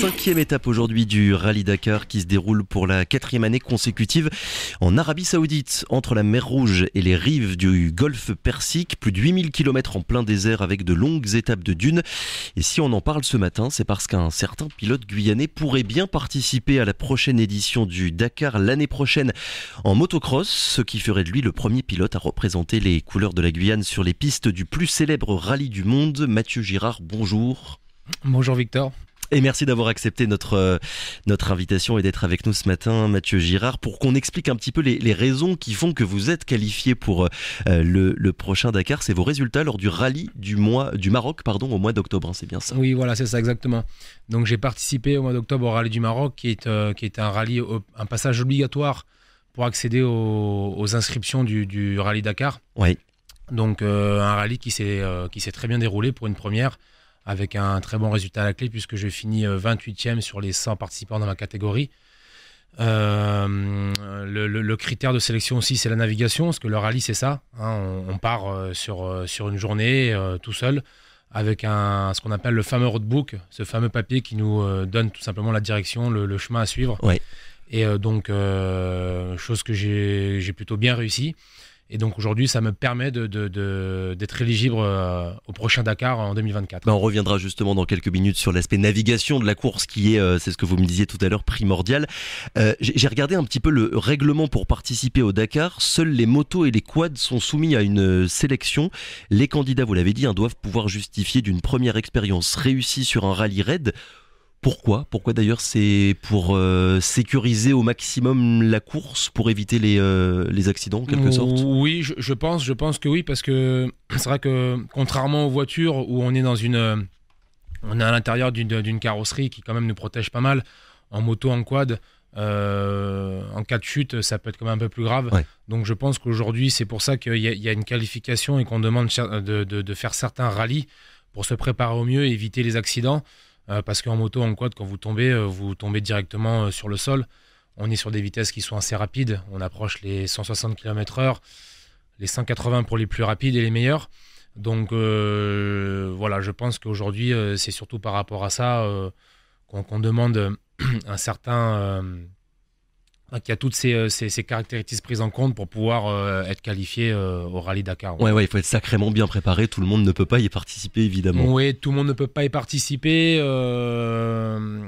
Cinquième étape aujourd'hui du rallye Dakar qui se déroule pour la quatrième année consécutive en Arabie Saoudite, entre la mer Rouge et les rives du golfe Persique, plus de 8000 km en plein désert avec de longues étapes de dunes. Et si on en parle ce matin, c'est parce qu'un certain pilote guyanais pourrait bien participer à la prochaine édition du Dakar l'année prochaine en motocross, ce qui ferait de lui le premier pilote à représenter les couleurs de la Guyane sur les pistes du plus célèbre rallye du monde. Mathieu Girard, bonjour. Bonjour Victor. Et merci d'avoir accepté notre, euh, notre invitation et d'être avec nous ce matin, Mathieu Girard, pour qu'on explique un petit peu les, raisons qui font que vous êtes qualifié pour euh, le, prochain Dakar. C'est vos résultats lors du rallye du, mois, du Maroc pardon, au mois d'octobre, hein, c'est bien ça Oui, voilà, c'est ça exactement. Donc j'ai participé au mois d'octobre au rallye du Maroc, qui est, euh, qui est un rallye, un passage obligatoire pour accéder aux, inscriptions du, rallye Dakar. Oui. Donc un rallye qui s'est très bien déroulé pour une première avec un très bon résultat à la clé puisque je finis 28e euh, sur les 100 participants dans ma catégorie. Euh, le, critère de sélection aussi, c'est la navigation, parce que le rallye, c'est ça. Hein. on, part euh, sur, sur une journée tout seul avec un, ce qu'on appelle le fameux roadbook, ce fameux papier qui nous donne tout simplement la direction, le, chemin à suivre. Et donc, chose que j'ai plutôt bien réussi. Et donc aujourd'hui, ça me permet d'être de, éligible euh, au prochain Dakar en 2024. Ben, on reviendra justement dans quelques minutes sur l'aspect navigation de la course qui est, euh, c'est ce que vous me disiez tout à l'heure, primordial. Euh, j'ai regardé un petit peu le règlement pour participer au Dakar. Seuls les motos et les quads sont soumis à une sélection. Les candidats, vous l'avez dit, hein, doivent pouvoir justifier d'une première expérience réussie sur un rallye raid pourquoi Pourquoi d'ailleurs c'est pour euh, sécuriser au maximum la course, pour éviter les, euh, les accidents en quelque sorte Oui, je, pense, je pense que oui, parce que c'est vrai que contrairement aux voitures où on est dans une, on est à l'intérieur d'une carrosserie qui quand même nous protège pas mal, en moto, en quad, euh, en cas de chute, ça peut être quand même un peu plus grave. Donc je pense qu'aujourd'hui, c'est pour ça qu'il y, a une qualification et qu'on demande de, de, faire certains rallyes pour se préparer au mieux et éviter les accidents. Euh, parce qu'en moto, en quad, quand vous tombez, euh, vous tombez directement euh, sur le sol. On est sur des vitesses qui sont assez rapides. On approche les 160 km/h, les 180 pour les plus rapides et les meilleurs. Donc voilà, je pense qu'aujourd'hui, c'est surtout par rapport à ça qu'on demande un certain Hein, qui y a toutes euh, ces, caractéristiques prises en compte pour pouvoir euh, être qualifié euh, au rallye Dakar. Ouais. ouais. il faut être sacrément bien préparé. Tout le monde ne peut pas y participer, évidemment. Oui, tout le monde ne peut pas y participer. il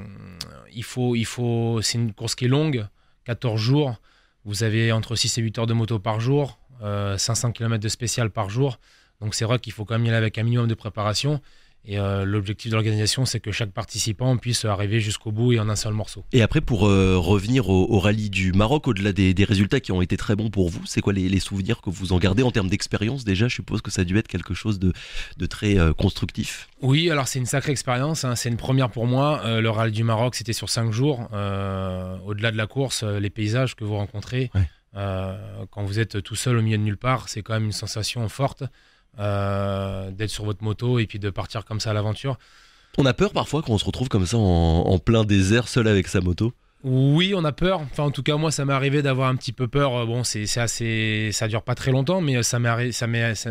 faut, il faut, c'est une course qui est longue, 14 jours. Vous avez entre 6 et 8 heures de moto par jour, 500 km de spécial par jour. Donc c'est vrai qu'il faut quand même y aller avec un minimum de préparation. Et euh, l'objectif de l'organisation, c'est que chaque participant puisse arriver jusqu'au bout et en un seul morceau. Et après, pour euh, revenir au, rallye du Maroc, au-delà des, résultats qui ont été très bons pour vous, c'est quoi les, souvenirs que vous en gardez en termes d'expérience Déjà, je suppose que ça a dû être quelque chose de, très euh, constructif. Oui, alors c'est une sacrée expérience, hein. c'est une première pour moi. le rallye du Maroc, c'était sur cinq jours. au-delà de la course, les paysages que vous rencontrez, quand vous êtes tout seul au milieu de nulle part, c'est quand même une sensation forte. Euh, d'être sur votre moto et puis de partir comme ça à l'aventure. On a peur parfois quand on se retrouve comme ça en, plein désert seul avec sa moto oui, on a peur. Enfin, en tout cas, moi, ça m'est arrivé d'avoir un petit peu peur. Euh, bon, c'est assez, ça dure pas très longtemps, mais euh, ça m'est ça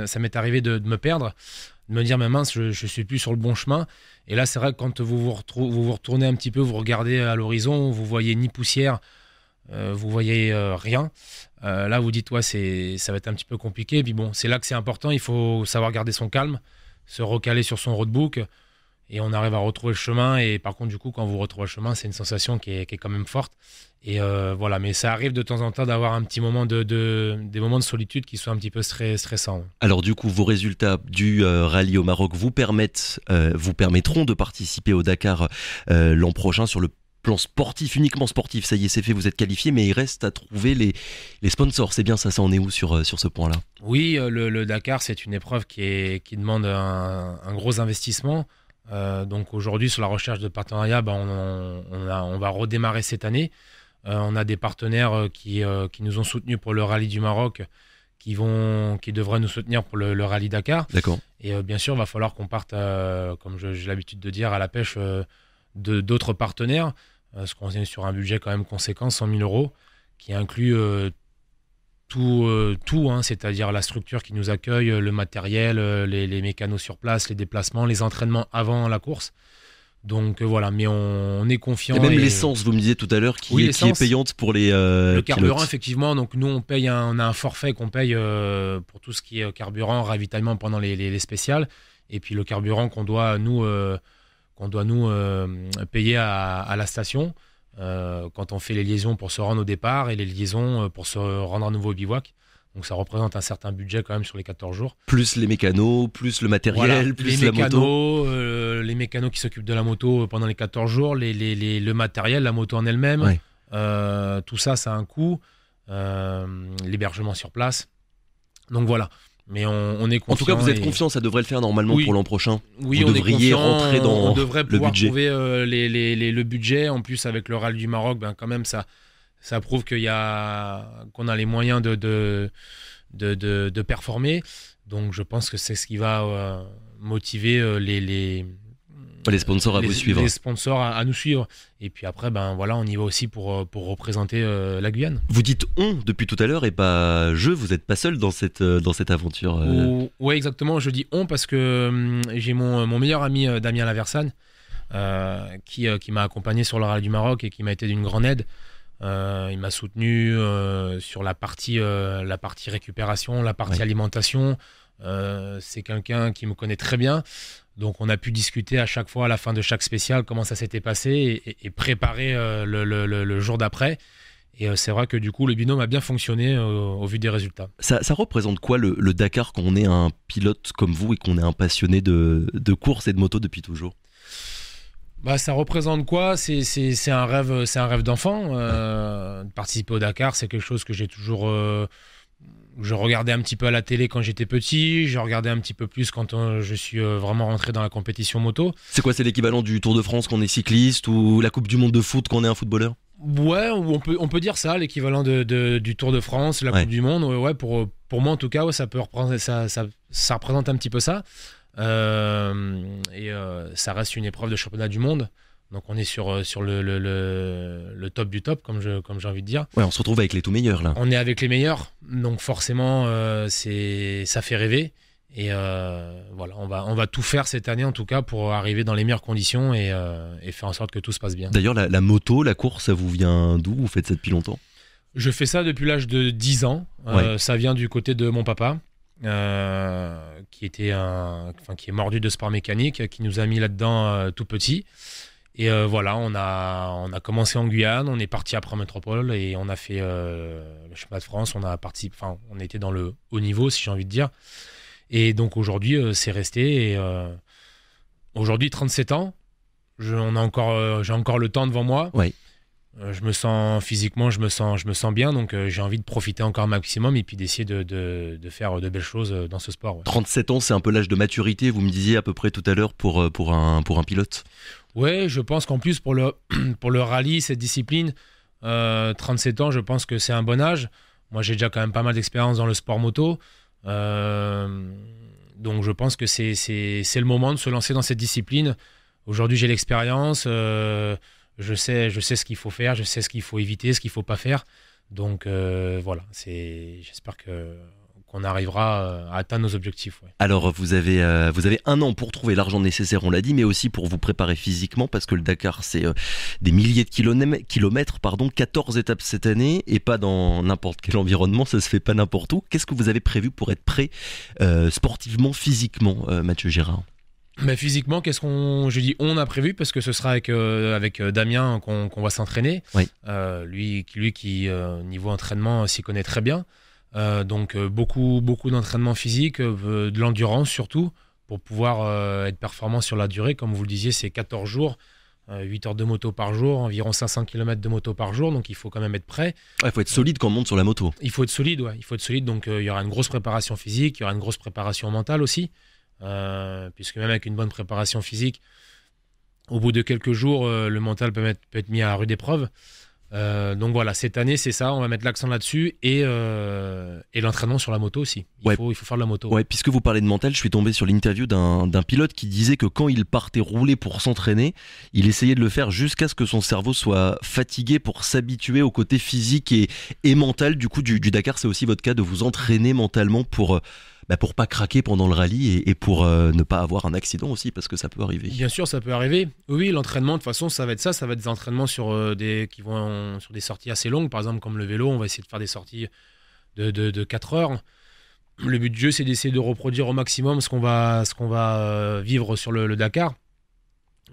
ça, arrivé de, me perdre, de me dire, mais mince, je, suis plus sur le bon chemin. Et là, c'est vrai que quand vous vous, vous vous, retournez un petit peu, vous regardez à l'horizon, vous voyez ni poussière, euh, vous voyez euh, rien. Euh, là, vous dites, ouais, c'est, ça va être un petit peu compliqué. Et puis bon, c'est là que c'est important. Il faut savoir garder son calme, se recaler sur son roadbook. Et on arrive à retrouver le chemin. Et par contre, du coup, quand vous retrouvez le chemin, c'est une sensation qui est, qui est, quand même forte. Et voilà, mais ça arrive de temps en temps d'avoir un petit moment de, de, des moments de solitude qui sont un petit peu stressants. Alors du coup, vos résultats du rallye au Maroc vous permettent, vous permettront de participer au Dakar l'an prochain sur le plan sportif, uniquement sportif, ça y est, c'est fait, vous êtes qualifié, mais il reste à trouver les, sponsors. C'est bien ça, ça en est où sur, euh, sur ce point-là Oui, euh, le, Dakar, c'est une épreuve qui, qui demande un, gros investissement. Euh, donc aujourd'hui, sur la recherche de partenariats, bah, on, va redémarrer cette année. on a des partenaires qui, qui, nous ont soutenus pour le rallye du Maroc, qui, vont, qui devraient nous soutenir pour le, rallye Dakar. D'accord. Et bien sûr, il va falloir qu'on parte, comme j'ai l'habitude de dire, à la pêche de d'autres partenaires, parce euh, qu'on est sur un budget quand même conséquent, 100 000 euros, qui inclut euh, tout, euh, tout hein, c'est-à-dire la structure qui nous accueille, le matériel, les, les, mécanos sur place, les déplacements, les entraînements avant la course. Donc voilà, mais on, est confiant. Et même l'essence, vous me disiez tout à l'heure, qui, est payante pour les. le carburant, effectivement. Donc nous, on paye, on a un forfait qu'on paye pour tout ce qui est carburant, ravitaillement pendant les, les, les spéciales, et puis le carburant qu'on doit nous on doit nous euh, payer à, la station euh, quand on fait les liaisons pour se rendre au départ et les liaisons euh, pour se rendre à nouveau au bivouac. Donc ça représente un certain budget quand même sur les 14 jours. Plus les mécanos, plus le matériel, plus les la moto. les mécanos qui s'occupent de la moto pendant les 14 jours, le matériel, la moto en elle-même. tout ça, ça a un coût. L'hébergement sur place. Donc voilà. Mais on, est confiant. En tout cas, vous êtes confiant, ça devrait le faire normalement pour l'an prochain. Oui, on est rentrer dans on devrait pouvoir trouver euh, les, le budget. En plus, avec le RAL du Maroc, ben, quand même, ça, ça prouve qu'il y a, qu'on a les moyens de de, de, performer. Donc, je pense que c'est ce qui va euh, motiver euh, les, les, les sponsors à vous suivre. Les sponsors à, nous suivre. Et puis après, ben voilà, on y va aussi pour, euh, pour représenter euh, la Guyane. Vous dites on depuis tout à l'heure et pas je, vous n'êtes pas seul dans cette, euh, dans cette aventure. Oui, exactement, je dis on parce que hum, j'ai mon, meilleur ami Damien Laversane qui, qui m'a accompagné sur le rallye du Maroc et qui m'a été d'une grande aide. il m'a soutenu sur la partie, la partie récupération, la partie alimentation. c'est quelqu'un qui me connaît très bien. Donc on a pu discuter à chaque fois, à la fin de chaque spécial, comment ça s'était passé et, préparer euh, le, jour d'après. Et euh, c'est vrai que du coup, le binôme a bien fonctionné euh, au, vu des résultats. Ça, représente quoi le, Dakar quand on est un pilote comme vous et qu'on est un passionné de, course et de moto depuis toujours bah, ça représente quoi C'est un rêve, c'est un rêve d'enfant. participer au Dakar, c'est quelque chose que j'ai toujours je regardais un petit peu à la télé quand j'étais petit, je regardais un petit peu plus quand euh, je suis euh, vraiment rentré dans la compétition moto. C'est quoi, c'est l'équivalent du Tour de France qu'on est cycliste ou la Coupe du Monde de foot qu'on est un footballeur Ouais, on peut, on peut dire ça, l'équivalent de, du Tour de France, la Coupe du Monde. Ouais, pour, pour moi en tout cas, ça, peut ça, ça, représente un petit peu ça. Euh, et ça reste une épreuve de championnat du monde. Donc on est sur, euh, sur le, top du top, comme j'ai comme envie de dire. Ouais, on se retrouve avec les tout meilleurs là. On est avec les meilleurs, donc forcément euh, ça fait rêver. Et euh, voilà, on va, on va tout faire cette année en tout cas pour arriver dans les meilleures conditions et, faire en sorte que tout se passe bien. D'ailleurs, la, moto, la course, ça vous vient d'où Vous faites ça depuis longtemps Je fais ça depuis l'âge de 10 ans. ça vient du côté de mon papa. qui était un, enfin, qui est mordu de sport mécanique, qui nous a mis là-dedans tout petit. Et euh, voilà, on a, on a commencé en Guyane, on est parti après en métropole et on a fait euh, le championnat de France. On a participé, enfin, on était dans le haut niveau, si j'ai envie de dire. Et donc aujourd'hui, euh, c'est resté. aujourd'hui, 37 ans, j'ai encore, j'ai encore le temps devant moi. Oui. je me sens physiquement, je me sens, je me sens bien, donc j'ai envie de profiter encore maximum et puis d'essayer de, de, de, faire de belles choses dans ce sport. 37 ans, c'est un peu l'âge de maturité, vous me disiez à peu près tout à l'heure pour, pour, un, pour un pilote oui, je pense qu'en plus pour le, pour le rallye, cette discipline, 37 euh, ans, je pense que c'est un bon âge. Moi, j'ai déjà quand même pas mal d'expérience dans le sport moto. Euh, donc, je pense que c'est le moment de se lancer dans cette discipline. Aujourd'hui, j'ai l'expérience. Euh, je, sais, je sais ce qu'il faut faire, je sais ce qu'il faut éviter, ce qu'il ne faut pas faire. Donc, voilà, j'espère que qu'on arrivera euh, à atteindre nos objectifs. Alors vous avez, euh, vous avez un an pour trouver l'argent nécessaire, on l'a dit, mais aussi pour vous préparer physiquement, parce que le Dakar, c'est euh, des milliers de kilomètres, pardon, 14 étapes cette année, et pas dans n'importe quel environnement, ça se fait pas n'importe où. Qu'est-ce que vous avez prévu pour être prêt sportivement, physiquement, Mathieu Gérard mais physiquement, qu'est-ce qu'on, je dis, on a prévu parce que ce sera avec avec Damien qu'on va s'entraîner. Oui. lui, qui niveau entraînement s'y connaît très bien. Euh, donc euh, beaucoup, beaucoup d'entraînement physique, euh, de l'endurance surtout, pour pouvoir être performant sur la durée. Comme vous le disiez, c'est 14 jours, 8 heures de moto par jour, environ 500 km de moto par jour, donc il faut quand même être prêt. Ah, il faut être solide quand on monte sur la moto. Il faut être solide, ouais, il faut être solide, donc il y aura une grosse préparation physique, il y aura une grosse préparation mentale aussi, puisque même avec une bonne préparation physique, au bout de quelques jours, le mental peut être, peut être mis à rude épreuve. Euh, donc voilà, cette année, c'est ça. On va mettre l'accent là-dessus euh, et, l'entraînement sur la moto aussi. Il, ouais. faut, il faut faire de la moto. puisque vous parlez de mental, je suis tombé sur l'interview d'un pilote qui disait que quand il partait rouler pour s'entraîner, il essayait de le faire jusqu'à ce que son cerveau soit fatigué pour s'habituer au côté physique et, mental. Du coup, du, Dakar, c'est aussi votre cas de vous entraîner mentalement pour. Euh, pour bah, pour pas craquer pendant le rallye et, pour euh, ne pas avoir un accident aussi, parce que ça peut arriver. Bien sûr, ça peut arriver. Oui, l'entraînement, de toute façon, ça va être ça. Ça va être des entraînements sur, euh, des, qui vont sur des sorties assez longues. Par exemple, comme le vélo, on va essayer de faire des sorties de, 4 heures. Le but du jeu, c'est d'essayer de reproduire au maximum ce qu'on va, ce qu'on va euh, vivre sur le, Dakar.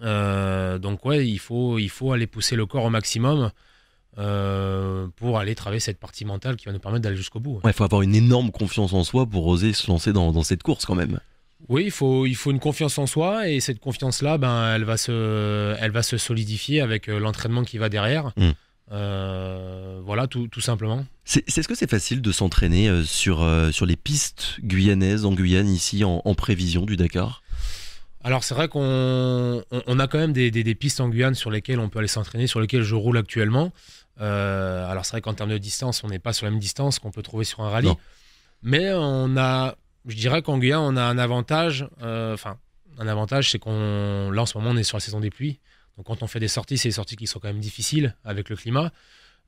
donc ouais, il faut, il faut aller pousser le corps au maximum. Euh, pour aller travailler cette partie mentale qui va nous permettre d'aller jusqu'au bout. Il hein. faut avoir une énorme confiance en soi pour oser se lancer dans, cette course quand même. Oui, il faut, il faut une confiance en soi et cette confiance-là, ben, elle, va se, elle va se solidifier avec euh, l'entraînement qui va derrière. Mm. Euh, voilà, tout, tout simplement. C'est, est, ce que c'est facile de s'entraîner sur, sur les pistes guyanaises, en Guyane, ici, en prévision du Dakar alors c'est vrai qu'on a quand même des, pistes en Guyane sur lesquelles on peut aller s'entraîner, sur lesquelles je roule actuellement. Euh, alors c'est vrai qu'en termes de distance, on n'est pas sur la même distance qu'on peut trouver sur un rallye. Mais on a, je dirais qu'en Guyane, on a un avantage. Euh, enfin, un avantage, c'est qu'on là en ce moment, on est sur la saison des pluies. Donc quand on fait des sorties, c'est des sorties qui sont quand même difficiles avec le climat.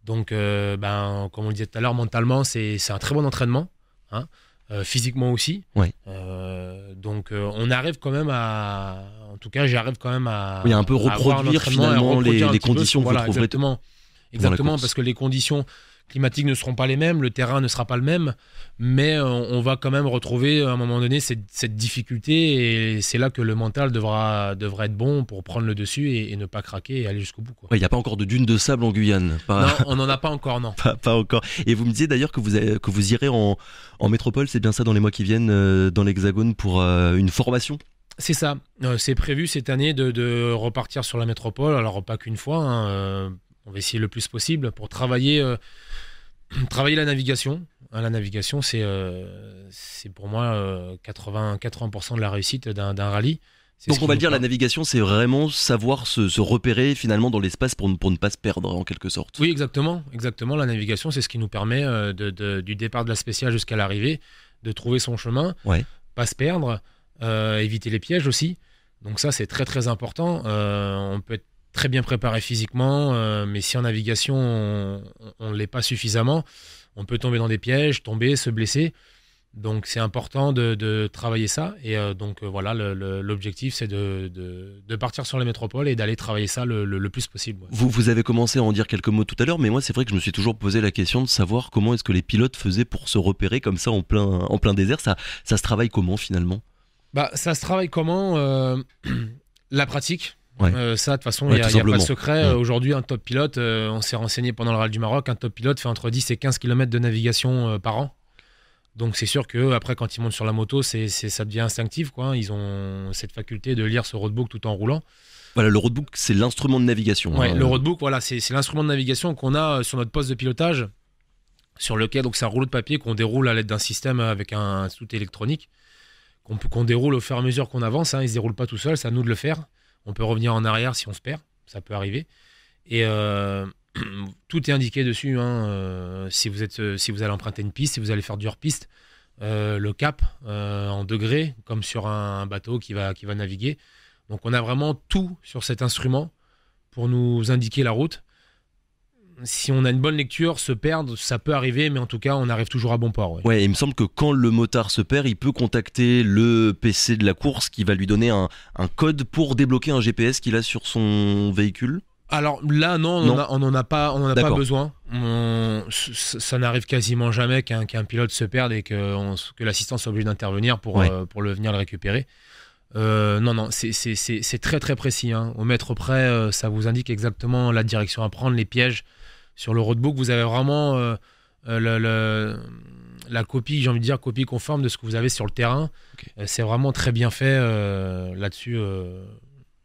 Donc, euh, ben, comme on le disait tout à l'heure, mentalement, c'est un très bon entraînement. Hein. Euh, physiquement aussi. Euh, donc euh, on arrive quand même à, en tout cas, j'arrive quand même à. Oui, un peu reproduire finalement les, conditions que vous exactement, exactement parce que les conditions climatiques ne seront pas les mêmes, le terrain ne sera pas le même, mais euh, on va quand même retrouver à un moment donné cette, difficulté et c'est là que le mental devra, devra être bon pour prendre le dessus et, ne pas craquer et aller jusqu'au bout. Il n'y a pas encore de dunes de sable en Guyane. Non, on n'en a pas encore, non. pas, encore. Et vous me disiez d'ailleurs que vous, que vous irez en, métropole, c'est bien ça, dans les mois qui viennent, euh, dans l'Hexagone pour euh, une formation c'est ça. c'est prévu cette année de, repartir sur la métropole. Alors, pas qu'une fois. Hein, on va essayer le plus possible pour travailler, euh, travailler la navigation. Hein, la navigation, c'est euh, c'est pour moi 80, euh, de la réussite d'un rallye. Donc on va dire, la navigation, c'est vraiment savoir se, repérer finalement dans l'espace pour, ne pas se perdre en quelque sorte. Oui, exactement. exactement. La navigation, c'est ce qui nous permet du départ de la spéciale jusqu'à l'arrivée, de trouver son chemin, pas se perdre, éviter les pièges aussi. Donc ça, c'est très très important. on peut être très bien préparé physiquement, euh, mais si en navigation on ne l'est pas suffisamment, on peut tomber dans des pièges, tomber, se blesser. Donc c'est important de, travailler ça. Et euh, donc euh, voilà, l'objectif c'est de, partir sur les métropoles et d'aller travailler ça le, plus possible. Vous, vous, avez commencé à en dire quelques mots tout à l'heure, mais moi c'est vrai que je me suis toujours posé la question de savoir comment est-ce que les pilotes faisaient pour se repérer comme ça en plein, désert. Ça, ça se travaille comment finalement bah, Ça se travaille comment La pratique euh, ça, de toute façon, il n'y a, pas de secret. Euh, aujourd'hui, un top pilote, euh, on s'est renseigné pendant le Rallye du Maroc, un top pilote fait entre 10 et 15 km de navigation par an. Donc c'est sûr que après quand ils montent sur la moto, c'est, ça devient instinctif. Quoi. Hein. Ils ont cette faculté de lire ce roadbook tout en roulant. Voilà, le roadbook, c'est l'instrument de navigation. Hein. Le roadbook, voilà, c'est, l'instrument de navigation qu'on a sur notre poste de pilotage, sur lequel donc c'est un rouleau de papier qu'on déroule à l'aide d'un système avec un, tout électronique, qu'on, déroule au fur et à mesure qu'on avance. Hein. Il ne se déroule pas tout seul, c'est à nous de le faire. On peut revenir en arrière si on se perd, ça peut arriver. Et euh, tout est indiqué dessus. Hein, euh, si, vous êtes, euh, si vous allez emprunter une piste, si vous allez faire dure piste le cap en degrés, comme sur un, un, bateau qui va, qui va naviguer. Donc on a vraiment tout sur cet instrument pour nous indiquer la route si on a une bonne lecture, se perdre, ça peut arriver, mais en tout cas, on arrive toujours à bon port. Ouais, il me semble que quand le motard se perd, il peut contacter le PC de la course qui va lui donner un, code pour débloquer un GPS qu'il a sur son véhicule. Alors là, non, on n'en a, pas, on pas besoin. ça, n'arrive quasiment jamais qu'un pilote se perde et que, que l'assistant soit obligé d'intervenir pour, euh, pour le, venir le récupérer. Euh, non, non, c'est très très précis. Hein. Au mètre près, euh, ça vous indique exactement la direction à prendre, les pièges sur le roadbook, vous avez vraiment euh, euh, la copie, j'ai envie de dire, copie conforme de ce que vous avez sur le terrain. Euh, c'est vraiment très bien fait là-dessus.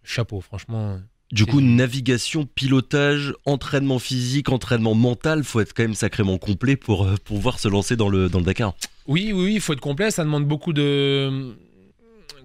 chapeau, franchement. Du coup, navigation, pilotage, entraînement physique, entraînement mental, faut être quand même sacrément complet pour pouvoir se lancer dans le, dans le Dakar. Oui, oui, il faut être complet. Ça demande beaucoup de,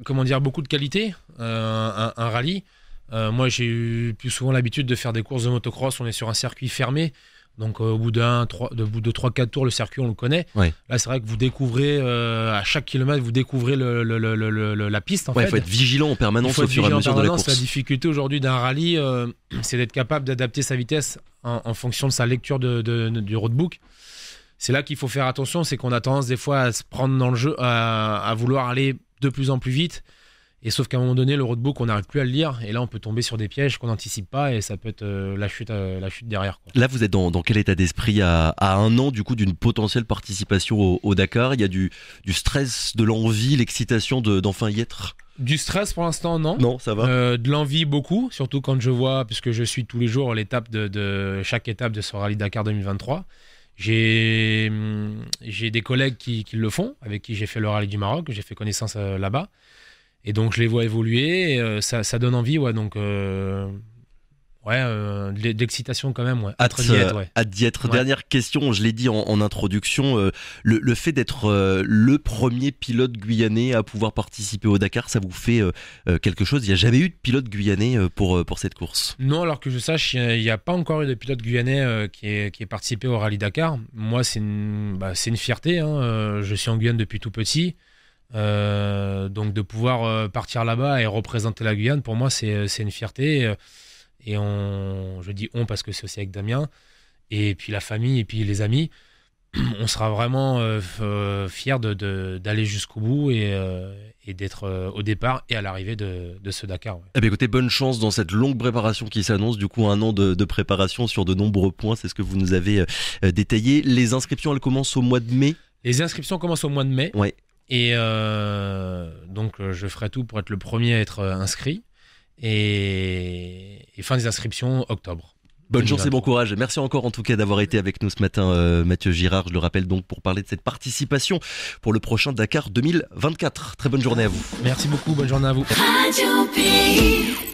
comment dire, beaucoup de qualité, un rallye. Euh, moi, j'ai eu plus souvent l'habitude de faire des courses de motocross. On est sur un circuit fermé. Donc, euh, au bout d'un, de, bout de 3-4 tours, le circuit, on le connaît. Là, c'est vrai que vous découvrez, euh, à chaque kilomètre, vous découvrez la piste. Il faut être vigilant en permanence au fur et à mesure de la course. La difficulté aujourd'hui d'un rallye, c'est d'être capable d'adapter sa vitesse en, fonction de sa lecture du roadbook c'est là qu'il faut faire attention, c'est qu'on a tendance des fois à se prendre dans le jeu, à, vouloir aller de plus en plus vite, et sauf qu'à un moment donné, le roadbook, on n'arrive plus à le lire. Et là, on peut tomber sur des pièges qu'on n'anticipe pas et ça peut être euh, la, chute, euh, la chute derrière. Là, vous êtes dans, quel état d'esprit à, un an du coup d'une potentielle participation au, Dakar Il y a du, du stress, de l'envie, l'excitation d'enfin y être du stress pour l'instant, non. Non, ça va. Euh, de l'envie, beaucoup, surtout quand je vois, puisque je suis tous les jours l'étape de, chaque étape de ce Rallye Dakar 2023. Hum, j'ai des collègues qui, qui, le font, avec qui j'ai fait le Rallye du Maroc, j'ai fait connaissance là-bas. Et donc je les vois évoluer, euh, ça, donne envie, ouais. Donc euh, Ouais, euh, quand même. Ouais. Hâte, d'y être. Dernière question, je l'ai dit en, introduction, le, fait d'être le premier pilote guyanais à pouvoir participer au Dakar, ça vous fait quelque chose Il n'y a jamais eu de pilote guyanais pour, pour cette course Non, alors que je sache, il n'y a, pas encore eu de pilote guyanais qui ait qui est participé au Rallye Dakar. Moi, c'est une, bah, une fierté. Hein, je suis en Guyane depuis tout petit. Euh, donc de pouvoir euh, partir là-bas et représenter la Guyane, pour moi, c'est euh, une fierté. Et on, je dis on parce que c'est aussi avec Damien, et puis la famille, et puis les amis. On sera vraiment fier fiers d'aller jusqu'au bout et, d'être au départ et à l'arrivée de, de, ce Dakar. Eh bien, écoutez, bonne chance dans cette longue préparation qui s'annonce. Du coup, un an de, de, préparation sur de nombreux points. C'est ce que vous nous avez détaillé. Les inscriptions, elles commencent au mois de mai. Les inscriptions commencent au mois de mai. Ouais. Et euh, donc, euh, je ferai tout pour être le premier à être euh, inscrit. Et, fin des inscriptions, octobre. Bonne journée et bon courage. Merci encore en tout cas d'avoir été avec nous ce matin, Mathieu Girard. Je le rappelle donc pour parler de cette participation pour le prochain Dakar 2024. Très bonne journée à vous. Merci beaucoup. Bonne journée à vous.